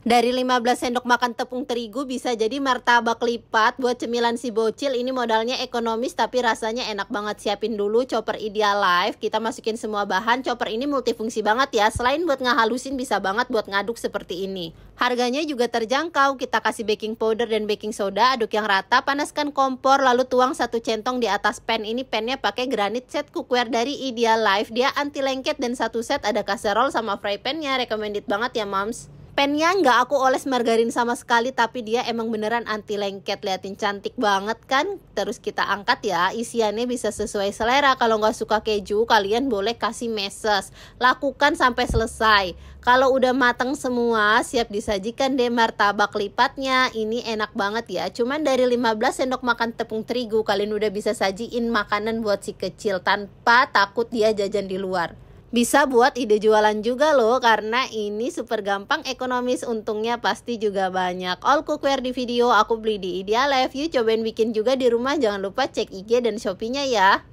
Dari 15 sendok makan tepung terigu bisa jadi martabak lipat buat cemilan si bocil. Ini modalnya ekonomis tapi rasanya enak banget. Siapin dulu chopper Ideal Life. Kita masukin semua bahan. Chopper ini multifungsi banget ya. Selain buat ngehalusin bisa banget buat ngaduk seperti ini. Harganya juga terjangkau. Kita kasih baking powder dan baking soda, aduk yang rata, panaskan kompor lalu tuang satu centong di atas pan. Ini pannya pakai granit set cookware dari Ideal Life. Dia anti lengket dan satu set ada kaserol sama fry pannya. Recommended banget ya, Moms pennya nggak aku oles margarin sama sekali tapi dia emang beneran anti lengket liatin cantik banget kan terus kita angkat ya isiannya bisa sesuai selera kalau nggak suka keju kalian boleh kasih meses lakukan sampai selesai kalau udah mateng semua siap disajikan deh martabak lipatnya ini enak banget ya cuman dari 15 sendok makan tepung terigu kalian udah bisa sajiin makanan buat si kecil tanpa takut dia jajan di luar bisa buat ide jualan juga loh karena ini super gampang ekonomis untungnya pasti juga banyak. All cookware di video aku beli di Idealife. Yuk cobain bikin juga di rumah. Jangan lupa cek IG dan Shopee-nya ya.